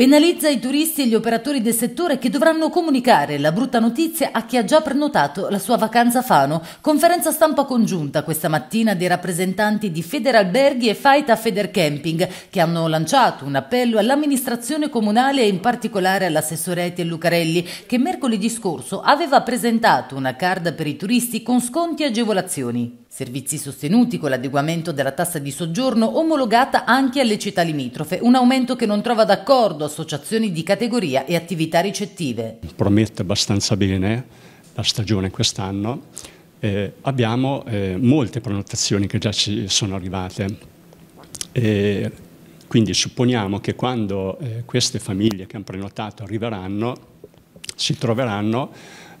Penalizza i turisti e gli operatori del settore che dovranno comunicare la brutta notizia a chi ha già prenotato la sua vacanza a Fano. Conferenza stampa congiunta questa mattina dei rappresentanti di Federalberghi e Faita Federcamping che hanno lanciato un appello all'amministrazione comunale e in particolare all'assessore Etiel Lucarelli che mercoledì scorso aveva presentato una card per i turisti con sconti e agevolazioni. Servizi sostenuti con l'adeguamento della tassa di soggiorno omologata anche alle città limitrofe, un aumento che non trova d'accordo associazioni di categoria e attività ricettive. Promette abbastanza bene la stagione quest'anno. Eh, abbiamo eh, molte prenotazioni che già ci sono arrivate. Eh, quindi supponiamo che quando eh, queste famiglie che hanno prenotato arriveranno, si troveranno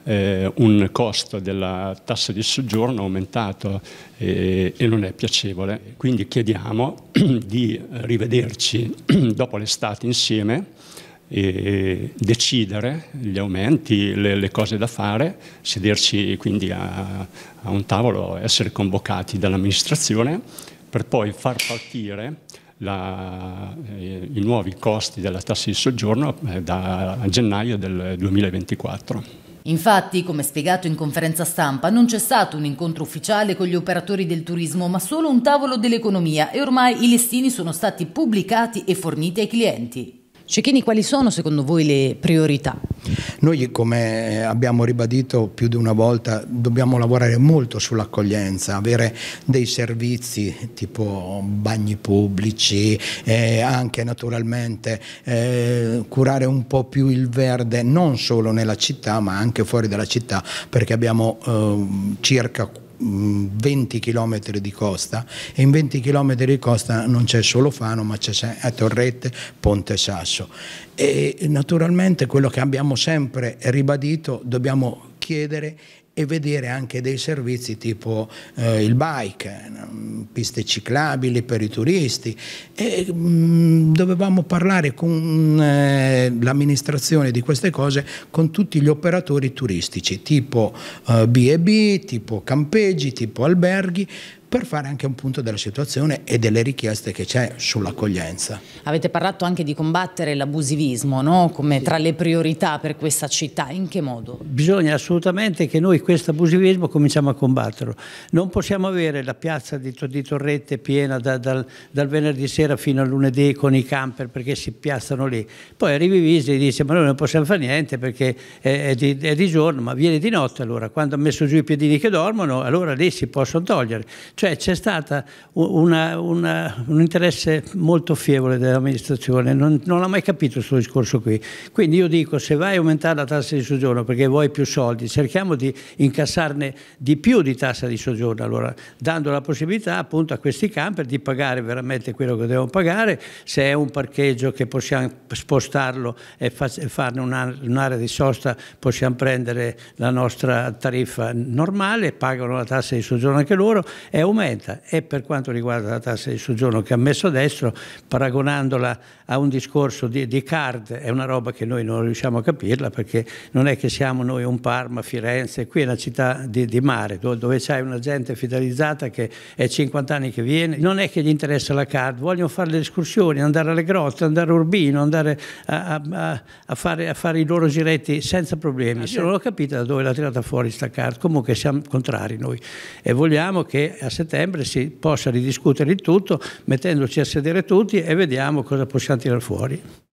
eh, un costo della tassa di soggiorno aumentato eh, e non è piacevole. Quindi chiediamo di rivederci dopo l'estate insieme e decidere gli aumenti, le, le, cose da fare, sederci quindi a, a un tavolo, essere convocati dall'amministrazione per poi far partire la, eh, i nuovi costi della tassa di soggiorno eh, da gennaio del 2024. Infatti, come spiegato in conferenza stampa, non c'è stato un incontro ufficiale con gli operatori del turismo, ma solo un tavolo dell'economia e ormai i listini sono stati pubblicati e forniti ai clienti. Cecchini, cioè, quali sono secondo voi le priorità? Noi, come abbiamo ribadito più di una volta, dobbiamo lavorare molto sull'accoglienza, avere dei servizi tipo bagni pubblici, eh, anche naturalmente eh, curare un po' più il verde, non solo nella città ma anche fuori dalla città, perché abbiamo eh, circa 20 km mm, di costa e in 20 km di costa non c'è solo Fano ma c'è eh, Torrette, Ponte Sasso e naturalmente quello che abbiamo sempre ribadito dobbiamo chiedere e vedere anche dei servizi tipo eh, il bike, mm, piste ciclabili per i turisti. E, mh, mm, dovevamo parlare con eh, l'amministrazione di queste cose con tutti gli operatori turistici, tipo B&B, eh, tipo campeggi, tipo alberghi, per fare anche un punto della situazione e delle richieste che c'è sull'accoglienza. Avete parlato anche di combattere l'abusivismo no? come tra le priorità per questa città, in che modo? Bisogna assolutamente che noi questo abusivismo cominciamo a combatterlo. Non possiamo avere la piazza di, di Torrette piena da, dal, dal, venerdì sera fino a lunedì con i camper perché si piazzano lì. Poi arrivi Visi e dice ma noi non possiamo fare niente perché è, è, di, è di giorno, ma viene di notte allora, quando ha messo giù i piedini che dormono allora lì si possono togliere. Cioè c'è stato un interesse molto fievole dell'amministrazione, non, non l'ha mai capito questo discorso qui. Quindi io dico, se vai a aumentare la tassa di soggiorno perché vuoi più soldi, cerchiamo di incassarne di più di tassa di soggiorno, allora, dando la possibilità appunto a questi camper di pagare veramente quello che devono pagare, se è un parcheggio che possiamo spostarlo e, fa, e farne un'area di sosta possiamo prendere la nostra tariffa normale, pagano la tassa di soggiorno anche loro, è aumenta e per quanto riguarda la tassa di soggiorno che ha messo a destra, paragonandola a un discorso di, di, card, è una roba che noi non riusciamo a capirla perché non è che siamo noi un Parma, Firenze, qui è una città di, di mare dove, dove c'è una gente fidelizzata che è 50 anni che viene, non è che gli interessa la card, vogliono fare le escursioni, andare alle grotte, andare a Urbino, andare a, a, a, fare, a fare, i loro giretti senza problemi, ah, se non ho capito da dove l'ha tirata fuori sta card, comunque siamo contrari noi e vogliamo che a settembre si possa ridiscutere il tutto mettendoci a sedere tutti e vediamo cosa possiamo tirare fuori.